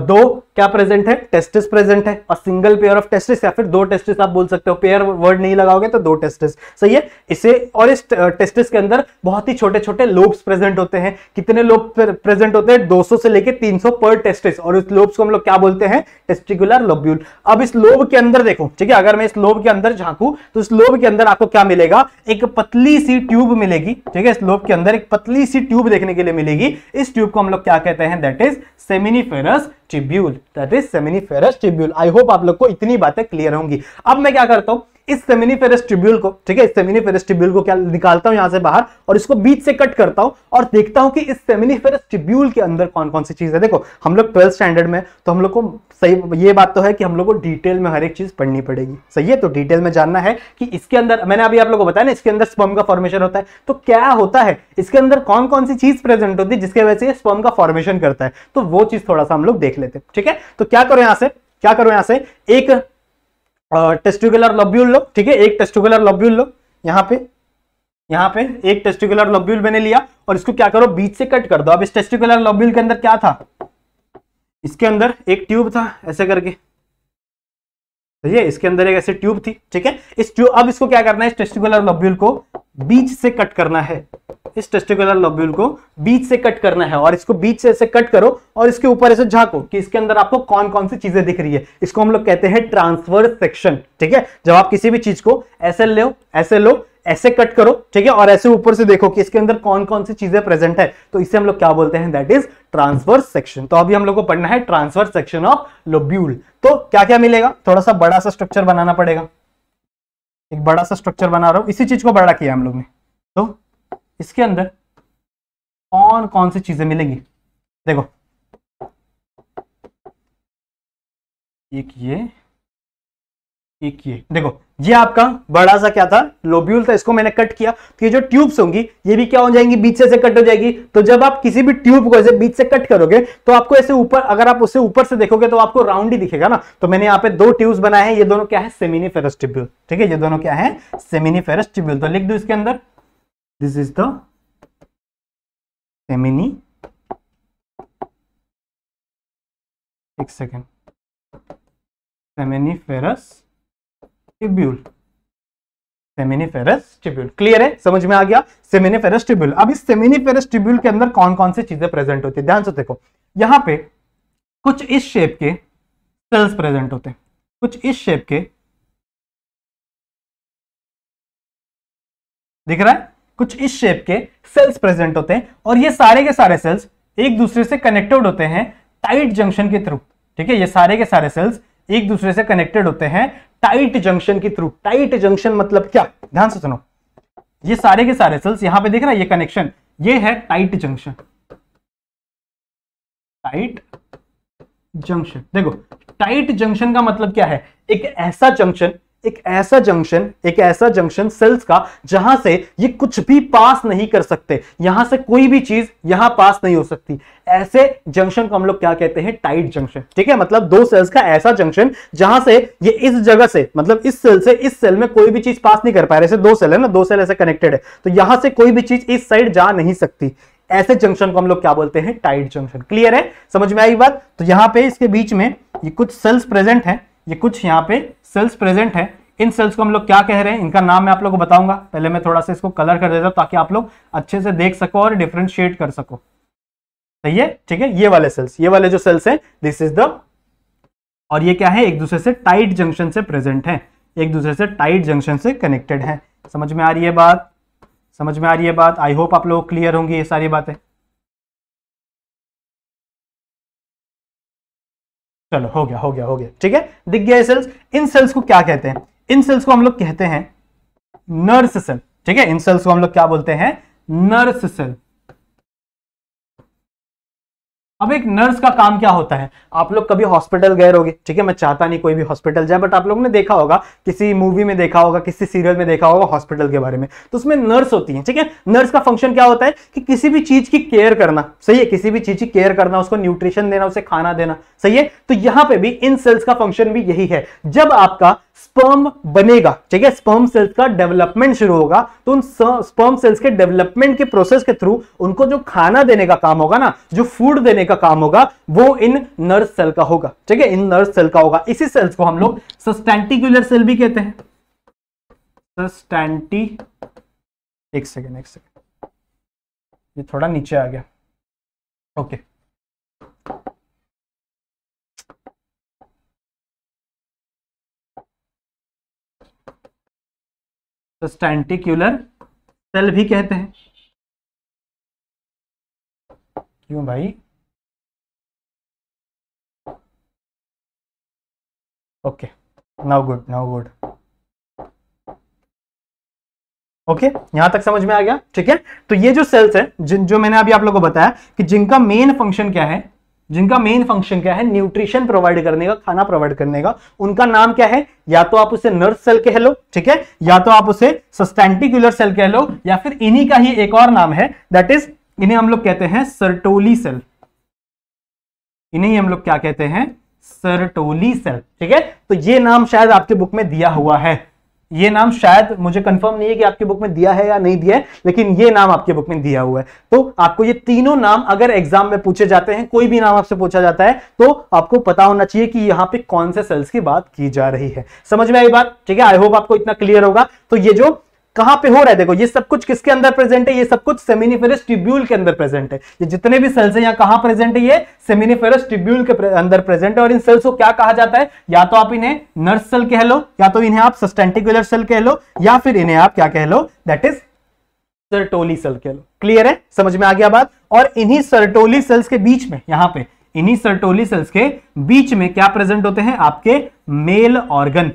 Speaker 1: दो क्या प्रेजेंट है टेस्टिस प्रेजेंट है और सिंगल पेयर ऑफ टेस्टिस या फिर दो टेस्टिस आप बोल सकते हो पेयर वर्ड नहीं लगाओगे तो दो टेस्टिस सही है इसे और इस टेस्टिस के अंदर बहुत ही छोटे छोटे लोब्स प्रेजेंट होते हैं कितने लोब प्रेजेंट होते हैं 200 से लेके 300 पर टेस्टिस और इस लोब्स को हम लोग क्या बोलते हैं टेस्टिकुलर लोब्यूल अब इस लोब के अंदर देखो ठीक है अगर मैं इस लोब के अंदर झांकू तो इस लोब के अंदर आपको क्या मिलेगा एक पतली सी ट्यूब मिलेगी ठीक है इस लोब के अंदर एक पतली सी ट्यूब देखने के लिए मिलेगी इस ट्यूब को हम लोग क्या कहते हैं that is seminiferous tubule that is seminiferous tubule I hope आप लोग को इतनी बातें क्लियर होंगी अब मैं क्या करता हूं इस सेमिनी ट्रिब्यूल को ठीक है इस सेमिनी ट्रिब्यूल को क्या निकालता हूं यहां से बाहर और इसको बीच से कट करता हूं और देखता हूं कि इस सेमिनी ट्रिब्यूल के अंदर कौन कौन सी चीज है देखो हम लोग ट्वेल्थ स्टैंडर्ड में तो हम लोग को सही ये बात तो है कि हम लोग को डिटेल में हर एक चीज पढ़नी पड़ेगी सही है तो डिटेल में जानना है कि इसके अंदर मैंने अभी आप लोग को बताया ना इसके अंदर स्पर्म का फॉर्मेशन होता है तो क्या होता है इसके अंदर कौन कौन सी चीज प्रेजेंट होती है जिसके वजह से स्पर्म का फॉर्मेशन करता है तो वो चीज थोड़ा सा हम लोग देख लेते हैं ठीक है तो क्या करो यहां से क्या करो यहां से एक टेस्टिकुलर लॉब्यूल लो ठीक है एक टेस्टिकुलर लॉब्यूल लो यहाँ पे यहाँ पे एक टेस्टिकुलर लॉब्यूल मैंने लिया और इसको क्या करो बीच से कट कर दो अब इस टेस्टिकुलर लॉब्यूल के अंदर क्या था इसके अंदर एक ट्यूब था ऐसे करके ये इसके अंदर एक ऐसे ट्यूब थी ठीक है इस ट्यूब अब इसको क्या करना है इस टेस्टिकुलर लॉब्यूल को बीच से कट करना है इस टेस्टिकुलर लोब्यूल को बीच से कट करना है और इसको बीच से ऐसे कट करो और इसके ऊपर ऐसे झाको कि इसके अंदर आपको कौन कौन सी चीजें दिख रही है इसको हम लोग कहते हैं ट्रांसफर सेक्शन ठीक है जब आप किसी भी चीज को ऐसे ले ऐसे लो ऐसे कट करो ठीक है और ऐसे ऊपर से देखो कि इसके अंदर कौन कौन सी चीजें प्रेजेंट है तो इसे हम लोग क्या बोलते हैं दैट इज ट्रांसफर सेक्शन तो अभी हम लोग को पढ़ना है ट्रांसफर सेक्शन ऑफ लोब्यूल तो क्या क्या मिलेगा थोड़ा सा बड़ा सा स्ट्रक्चर बनाना पड़ेगा एक बड़ा सा स्ट्रक्चर बना रहा हूँ इसी चीज को बड़ा किया हम
Speaker 2: लोग ने तो इसके अंदर कौन कौन सी चीजें मिलेंगी देखो एक ये एक ये देखो ये आपका बड़ा सा क्या था लोब्यूल था इसको मैंने कट
Speaker 1: किया तो ये जो ट्यूब्स होंगी ये भी क्या हो जाएंगी बीच से ऐसे कट हो जाएगी तो जब आप किसी भी ट्यूब को ऐसे बीच से कट करोगे तो आपको ऐसे ऊपर अगर आप उसे ऊपर से देखोगे तो आपको राउंड ही दिखेगा ना तो मैंने यहाँ पे दो ट्यूब्स बनाए हैं ये दोनों क्या है सेमिनी फेरस ट्यूब्यूल ठीक है ये दोनों क्या है सेमिनी फेरस ट्यूब्यूल तो लिख दो इसके अंदर
Speaker 2: दिस इज द सेमिनी एक second seminiferous tubule clear
Speaker 1: है समझ में आ गया सेमिनिफेरस ट्रिब्यूल अब इस सेमिनिफेरस ट्रिब्यूल के अंदर कौन कौन सी चीजें प्रेजेंट होती है ध्यान से
Speaker 2: देखो पे कुछ इस शेप के सेल्स प्रेजेंट होते हैं कुछ इस शेप के दिख रहा है कुछ इस शेप के सेल्स प्रेजेंट होते हैं और ये सारे के सारे सेल्स एक दूसरे
Speaker 1: से कनेक्टेड होते हैं टाइट जंक्शन के थ्रू ठीक है ये सारे के सारे सेल्स एक दूसरे से कनेक्टेड होते हैं टाइट जंक्शन के थ्रू टाइट जंक्शन मतलब क्या ध्यान से सुनो ये सारे के सारे सेल्स यहां पे देख रहा है ये कनेक्शन ये है टाइट जंक्शन टाइट जंक्शन देखो टाइट जंक्शन का मतलब क्या है एक ऐसा जंक्शन एक ऐसा जंक्शन एक ऐसा जंक्शन सेल्स का जहां से ये कुछ भी पास नहीं कर सकते यहां से कोई भी चीज यहां पास नहीं हो सकती ऐसे जंक्शन को हम लोग क्या कहते हैं टाइट जंक्शन ठीक है मतलब दो सेल्स का ऐसा जंक्शन जहां से ये इस जगह से मतलब इस सेल से इस सेल में कोई भी चीज पास नहीं कर पा रहे दो सेल है ना दो सेल ऐसे कनेक्टेड है तो यहां से कोई भी चीज इस साइड जा नहीं सकती ऐसे जंक्शन को हम लोग क्या बोलते हैं टाइट जंक्शन क्लियर है समझ में आई बात तो यहां पर इसके बीच में ये कुछ सेल्स प्रेजेंट है ये कुछ यहाँ पे सेल्स प्रेजेंट है इन सेल्स को हम लोग क्या कह रहे हैं इनका नाम मैं आप लोग को बताऊंगा पहले मैं थोड़ा सा इसको कलर कर देता हूँ ताकि आप लोग अच्छे से देख सको और डिफ्रेंशिएट कर सको सही है ठीक है ये वाले सेल्स ये वाले जो सेल्स हैं दिस इज द और ये क्या है एक दूसरे से टाइट जंक्शन से प्रेजेंट है एक दूसरे से टाइट जंक्शन से कनेक्टेड है समझ में आ रही है बात
Speaker 2: समझ में आ रही है बात आई होप आप लोग क्लियर होंगे ये सारी बातें चलो हो गया हो गया हो गया ठीक है दिख गया सेल्स इन सेल्स को क्या कहते हैं इन सेल्स को हम लोग कहते हैं नर्स सेल ठीक है इन
Speaker 1: सेल्स को हम लोग क्या बोलते हैं नर्स सेल अब एक नर्स का काम क्या होता है आप लोग कभी हॉस्पिटल गए होगे ठीक है मैं चाहता नहीं कोई भी हॉस्पिटल जाए बट आप लोग ने देखा होगा किसी मूवी में देखा होगा किसी सीरियल में देखा होगा हॉस्पिटल के बारे में तो उसमें नर्स होती है ठीक है नर्स का फंक्शन क्या होता है कि किसी भी चीज की केयर करना सही है किसी भी चीज की केयर करना उसको न्यूट्रिशन देना उसे खाना देना सही है तो यहां पर भी इन सेल्स का फंक्शन भी यही है जब आपका स्पर्म बनेगा ठीक है स्पर्म सेल्स का डेवलपमेंट शुरू होगा तो उन स्पर्म सेल्स के डेवलपमेंट के प्रोसेस के थ्रू उनको जो खाना देने का काम होगा ना जो फूड देने का काम होगा वो इन नर्स सेल का होगा ठीक है इन नर्स सेल का होगा इसी सेल्स को हम लोग सस्टेंटिकुलर सेल भी कहते हैं सस्टेंटी
Speaker 2: एक सेकेंड एक सेकेंड ये थोड़ा नीचे आ गया ओके सस्टेंटिक्यूलर सेल भी कहते हैं क्यों भाई okay now good now good okay यहां
Speaker 1: तक समझ में आ गया ठीक है तो ये जो सेल्स है जिन जो मैंने अभी आप लोगों को बताया कि जिनका मेन फंक्शन क्या है जिनका मेन फंक्शन क्या है न्यूट्रिशन प्रोवाइड करने का खाना प्रोवाइड करने का उनका नाम क्या है या तो आप उसे नर्स सेल कह लो ठीक है या तो आप उसे सस्टेंटिकुलर सेल कह लो या फिर इन्हीं का ही एक और नाम है दैट इज इन्हें हम लोग कहते हैं सर्टोली सेल इन्हें हम लोग क्या कहते हैं सर्टोली सेल ठीक है तो ये नाम शायद आपके बुक में दिया हुआ है ये नाम शायद मुझे कंफर्म नहीं है कि आपके बुक में दिया है या नहीं दिया है लेकिन ये नाम आपके बुक में दिया हुआ है तो आपको ये तीनों नाम अगर एग्जाम में पूछे जाते हैं कोई भी नाम आपसे पूछा जाता है तो आपको पता होना चाहिए कि यहाँ पे कौन से सेल्स की बात की जा रही है समझ में आई बात ठीक है आई होप आपको इतना क्लियर होगा तो ये जो कहां पे हो रहा है देखो ये सब कुछ किसके अंदर प्रेजेंट है ये सब कुछ सेमिनिफेरस ट्रिब्यूल के अंदर प्रेजेंट है ये जितने भी सेल्स हैं यहां कहां प्रेजेंट है ये सेमिनिफेरस ट्रिब्यूल के अंदर प्रेजेंट है और इन सेल्स को क्या कहा जाता है या तो आप इन्हें नर्स सेल कह लो या तो इन्हें आप सस्टेंटिकुलर सेल कह लो या फिर इन्हें आप क्या कह लो दैट इज सर्टोली सेल कह लो क्लियर है समझ में आ गया बात और इन्हीं सर्टोली सेल्स के बीच में यहां पे इन्हीं सर्टोली सेल्स के बीच में क्या प्रेजेंट होते हैं आपके मेल ऑर्गन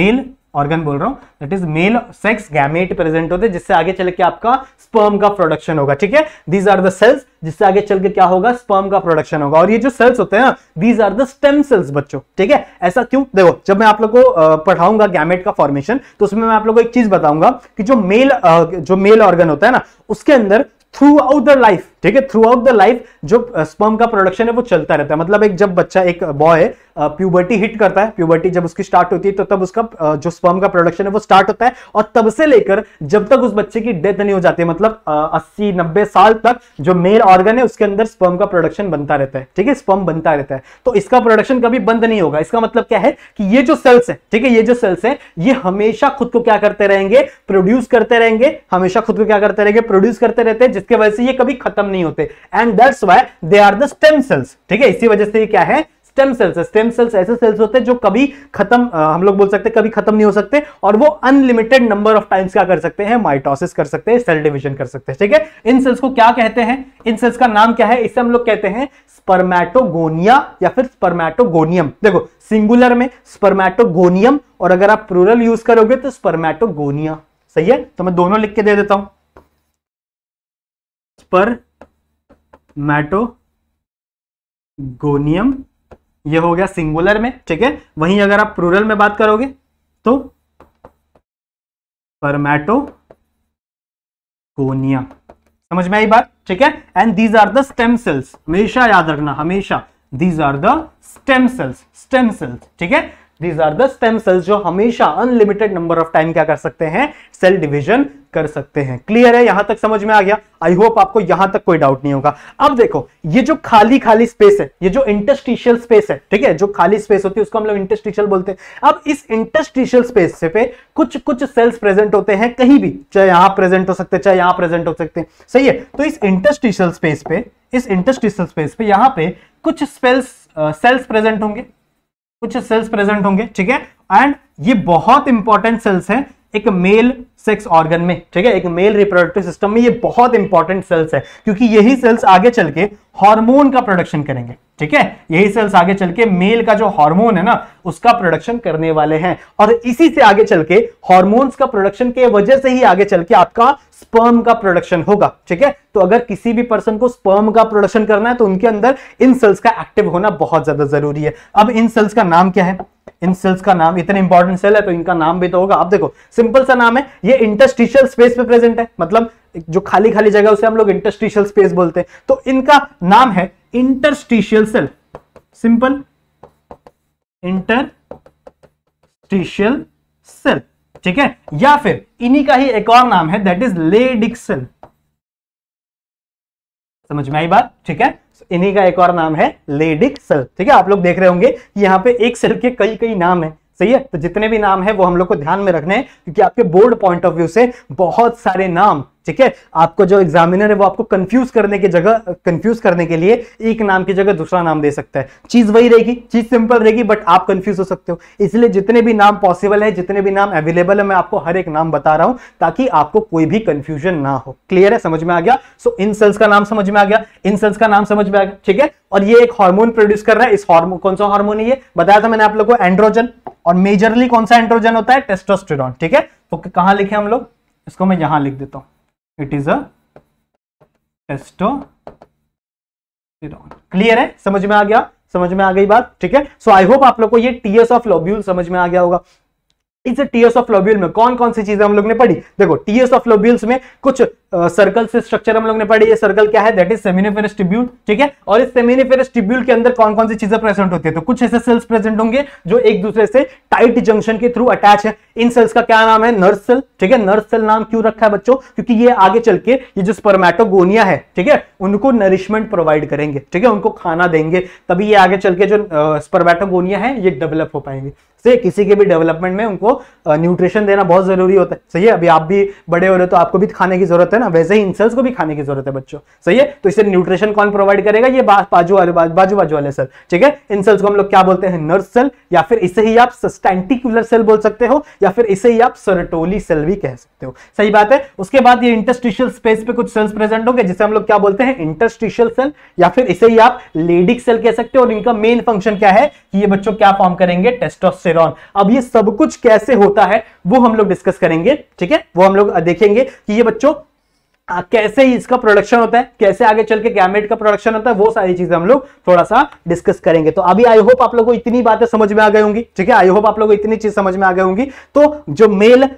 Speaker 1: मेल ऑर्गन बोल रहा हूँ that is male sex gamete present होते हैं जिससे आगे चल के आपका स्पर्म का प्रोडक्शन होगा ठीक है दीज आर द सेल्स जिससे आगे चल के क्या होगा स्पर्म का प्रोडक्शन होगा और ये जो सेल्स होते हैं these are the stem cells बच्चों ठीक है ऐसा क्यों देखो जब मैं आप लोग को पढ़ाऊंगा गैमेट का फॉर्मेशन तो उसमें मैं आप लोग को एक चीज बताऊंगा कि जो मेल जो मेल ऑर्गन होता है ना उसके अंदर थ्रू आउट द लाइफ ठीक है थ्रू आउट द लाइफ जो स्पर्म uh, का प्रोडक्शन है वो चलता रहता है मतलब एक जब बच्चा एक बॉय प्यूबर्टी हिट करता है प्यूबर्टी जब उसकी स्टार्ट होती है तो तब उसका uh, जो स्पर्म का प्रोडक्शन है वो स्टार्ट होता है और तब से लेकर जब तक उस बच्चे की डेथ नहीं हो जाती मतलब uh, अस्सी नब्बे साल तक जो मेल ऑर्गन है उसके अंदर स्पर्म का प्रोडक्शन बनता रहता है ठीक है स्पर्म बनता रहता है तो इसका प्रोडक्शन कभी बंद नहीं होगा इसका मतलब क्या है कि ये जो सेल्स है ठीक है ये जो सेल्स है ये हमेशा खुद को क्या करते रहेंगे प्रोड्यूस करते रहेंगे हमेशा खुद को क्या करते रहेंगे प्रोड्यूस करते रहते हैं जिसके वजह से ये कभी खत्म नहीं होते and that's why they are the stem cells ठीक है इसी वजह से ये क्या है स्टेम सेल्स स्टेम सेल्स ऐसे सेल्स होते हैं जो कभी खत्म हम लोग बोल सकते कभी खत्म नहीं हो सकते और वो अनलिमिटेड नंबर ऑफ टाइम्स क्या कर सकते हैं माइटोसिस कर सकते हैं सेल डिविजन कर सकते हैं ठीक है इन सेल्स को क्या कहते हैं इन सेल्स का नाम क्या है इसे हम लोग कहते हैं स्पर्मैटोगोनिया या फिर स्पर्मैटोगोनियम देखो सिंगुलर में स्पर्मैटोगोनियम और अगर आप प्लूरल यूज करोगे तो स्पर्मैटोगोनिया सही है तो मैं दोनों लिख के दे देता हूं स्पर मैटोगोनियम ये हो गया सिंगुलर में ठीक है वहीं अगर आप प्रूरल में बात करोगे तो परमेटोकोनिया समझ में आई बात ठीक है and these are the stem cells हमेशा याद रखना हमेशा these are the stem cells stem cells ठीक है these are the stem cells जो हमेशा अनलिमिटेड नंबर ऑफ टाइम क्या कर सकते हैं सेल डिविजन कर सकते हैं क्लियर है यहां तक समझ में आ गया आई होप आपको यहां तक कोई डाउट नहीं होगा अब देखो ये जो खाली खाली स्पेस है ये जो इंटरस्टिशियल स्पेस है ठीक है जो खाली स्पेस होती है उसको हम लोग इंटरस्टिशियल बोलते हैं अब इस इंटरस्टिशियल स्पेस से पे कुछ कुछ सेल्स प्रेजेंट होते हैं कहीं भी चाहे यहां प्रेजेंट हो सकते हैं चाहे यहां प्रेजेंट हो सकते हैं सही है तो इस इंटरस्टिशियल स्पेस पे इस इंटरस्टिशियल स्पेस पे यहां पे कुछ स्पेल्स सेल्स प्रेजेंट होंगे कुछ सेल्स प्रेजेंट होंगे ठीक है एंड ये बहुत इंपॉर्टेंट सेल्स हैं एक मेल सेक्स ऑर्गन में ठीक है एक मेल रिप्रोडक्टिव सिस्टम में ये बहुत इंपॉर्टेंट सेल्स है क्योंकि यही सेल्स आगे चल के हॉर्मोन का प्रोडक्शन करेंगे ठीक है यही सेल्स आगे चल के मेल का जो हार्मोन है ना उसका प्रोडक्शन करने वाले हैं और इसी से आगे चल के हॉर्मोन्स का प्रोडक्शन के वजह से ही आगे चल के आपका स्पर्म का प्रोडक्शन होगा ठीक है तो अगर किसी भी पर्सन को स्पर्म का प्रोडक्शन करना है तो उनके अंदर इन सेल्स का एक्टिव होना बहुत ज्यादा जरूरी है अब इन सेल्स का नाम क्या है इन सेल्स का नाम इतने इंपॉर्टेंट सेल है तो इनका नाम भी तो होगा आप देखो सिंपल सा नाम है ये इंटरस्टिशियल स्पेस पे प्रेजेंट है मतलब जो खाली खाली जगह उसे हम लोग इंटरस्टिशियल स्पेस बोलते हैं तो इनका नाम है interstitial cell simple interstitial cell ठीक है या फिर इन्हीं का ही एक और नाम है दैट इज लेडिक सेल समझ में आई बात ठीक है इन्हीं का एक और नाम है लेडिक सेल ठीक है आप लोग देख रहे होंगे कि यहाँ पे एक सेल के कई कई नाम है सही है तो जितने भी नाम है वो हम लोग को ध्यान में रखने हैं क्योंकि आपके बोर्ड पॉइंट ऑफ व्यू से बहुत सारे नाम ठीक है आपको जो एग्जामिनर है वो आपको कंफ्यूज करने की जगह कंफ्यूज करने के लिए एक नाम की जगह दूसरा नाम दे सकता है चीज वही रहेगी चीज सिंपल रहेगी बट आप कंफ्यूज हो सकते हो इसलिए जितने भी नाम पॉसिबल है जितने भी नाम अवेलेबल है मैं आपको हर एक नाम बता रहा हूं ताकि आपको कोई भी कंफ्यूजन ना हो क्लियर है समझ में आ गया सो इन सेल्स का नाम समझ में आ गया इन सेल्स का नाम समझ में आ गया ठीक है और ये एक हार्मोन प्रोड्यूस कर रहा है इस हार्मोन कौन सा हार्मोन है ये बताया था मैंने आप लोगों को एंड्रोजन और मेजरली कौन सा एंड्रोजन होता है टेस्टोस्टेरॉन ठीक है तो कहां लिखे हम लोग इसको मैं यहां लिख देता हूं इट इज अ क्लियर है समझ में आ गया समझ में आ गई बात ठीक है सो आई होप आप लोग को ये टीएस ऑफ लोब्यूल समझ में आ गया होगा इस टीएस ऑफ लोब्यूल में कौन कौन सी चीजें हम लोग ने पढ़ी देखो टीएस ऑफ लोब्यूल्स में कुछ सर्कल से स्ट्रक्चर हम लोग ने पढ़ी ये सर्कल क्या है दैट इज सेमिनिफेरस ट्रिब्यूल ठीक है और इस सेमिनिफेरस ट्रिब्यूल के अंदर कौन कौन सी चीजें प्रेजेंट होती है तो कुछ ऐसे सेल्स प्रेजेंट होंगे जो एक दूसरे से टाइट जंक्शन के थ्रू अटैच है इन सेल्स का क्या नाम है नर्स सेल ठीक है नर्स सेल नाम क्यों रखा है बच्चों क्योंकि ये आगे चल के ये जो स्पर्मेटोगोनिया है ठीक है उनको नरिशमेंट प्रोवाइड करेंगे ठीक है उनको खाना देंगे तभी ये आगे चल के जो स्पर्मेटोगोनिया है ये डेवलप हो पाएंगे से किसी के भी डेवलपमेंट में उनको न्यूट्रिशन देना बहुत जरूरी होता है सही है अभी आप भी बड़े हो रहे हो तो आपको भी खाने की जरूरत है है ना वैसे ही इन सेल्स को भी खाने की जरूरत है बच्चों सही है तो इसे न्यूट्रिशन कौन प्रोवाइड करेगा ये बाजू वाले बाजू बाजू वाले सेल ठीक है इन सेल्स को हम लोग क्या बोलते हैं नर्स सेल या फिर इसे ही आप सस्टेंटिकुलर सेल बोल सकते हो या फिर इसे ही आप सरटोली सेल भी कह सकते हो सही बात है उसके बाद ये इंटरस्टिशियल स्पेस पे कुछ सेल्स प्रेजेंट होंगे जिसे हम लोग क्या बोलते हैं इंटरस्टिशियल सेल या फिर इसे ही आप लेडिक सेल कह सकते हो और इनका मेन फंक्शन क्या है कि ये बच्चों क्या फॉर्म करेंगे टेस्टोस्टेरॉन अब ये सब कुछ कैसे होता है वो हम लोग डिस्कस करेंगे ठीक है वो हम लोग देखेंगे कि ये बच्चों कैसे इसका प्रोडक्शन होता है कैसे आगे चल के गैमेट का प्रोडक्शन होता है वो सारी चीजें हम लोग थोड़ा सा डिस्कस करेंगे तो अभी आई होप आप लोगों को इतनी बातें समझ में आ गई होंगी ठीक है आई होप आप लोगों को इतनी चीज समझ में आ गई होंगी तो जो मेल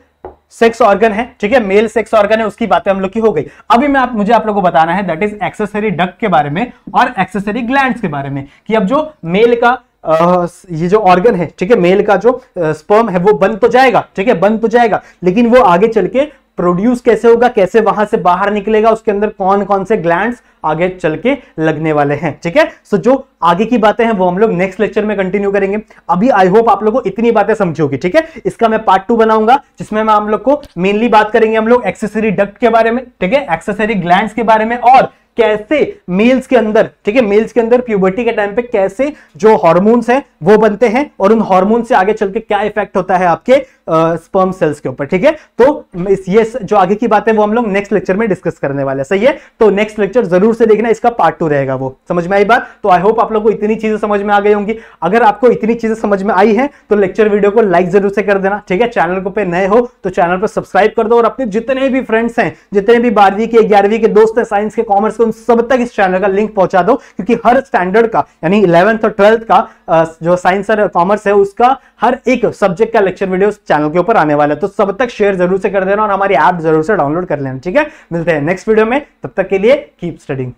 Speaker 1: सेक्स ऑर्गन है ठीक है मेल सेक्स ऑर्गन है उसकी बातें हम लोग की हो गई अभी मैं आप मुझे आप लोगों को बताना है दैट इज एक्सेसरी डक के बारे में और एक्सेसरी ग्लैंड के बारे में कि अब जो मेल का आ, ये जो ऑर्गन है ठीक है मेल का जो स्पर्म है वो बन तो जाएगा ठीक है बन तो जाएगा लेकिन वो आगे चल के प्रोड्यूस कैसे होगा कैसे वहां से बाहर निकलेगा उसके अंदर कौन कौन से ग्लैंड्स आगे चल के लगने वाले हैं ठीक है सो so, जो आगे की बातें हैं वो हम लोग नेक्स्ट लेक्चर में कंटिन्यू करेंगे अभी आई होप आप लोगों को इतनी बातें समझी होगी ठीक है इसका मैं पार्ट टू बनाऊंगा जिसमें मैं हम लोग को मेनली बात करेंगे हम लोग एक्सेसरी डक्ट के बारे में ठीक है एक्सेसरी ग्लैंड के बारे में और कैसे मेल्स के अंदर ठीक है मेल्स के अंदर प्यूबर्टी के टाइम पे कैसे जो हॉर्मोन्स हैं वो बनते हैं और उन हॉर्मोन से आगे चल के क्या इफेक्ट होता है आपके स्पर्म सेल्स के ऊपर ठीक है तो ये जो आगे की बात है वो हम लोग नेक्स्ट लेक्चर में डिस्कस करने वाले सही है तो नेक्स्ट लेक्चर जरूर से देखना इसका पार्ट टू रहेगा वो समझ में आई बात तो आई होप आप लोग को इतनी चीजें समझ में आ गई होंगी अगर आपको इतनी चीजें समझ में आई है तो लेक्चर वीडियो को लाइक जरूर से कर देना ठीक है चैनल को पे नए हो तो चैनल पर सब्सक्राइब कर दो और अपने जितने भी फ्रेंड्स हैं जितने भी बारहवीं के ग्यारहवीं के दोस्त हैं साइंस के कॉमर्स के उन सब तक इस चैनल का लिंक पहुंचा दो क्योंकि हर स्टैंडर्ड का यानी इलेवंथ और ट्वेल्थ का जो साइंस और कॉमर्स है उसका हर एक सब्जेक्ट का लेक्चर वीडियो चैनल के ऊपर आने वाला है तो सब तक शेयर जरूर से कर देना और हमारी ऐप जरूर से डाउनलोड कर लेना ठीक है मिलते हैं नेक्स्ट वीडियो में तब तक के लिए कीप स्टडिंग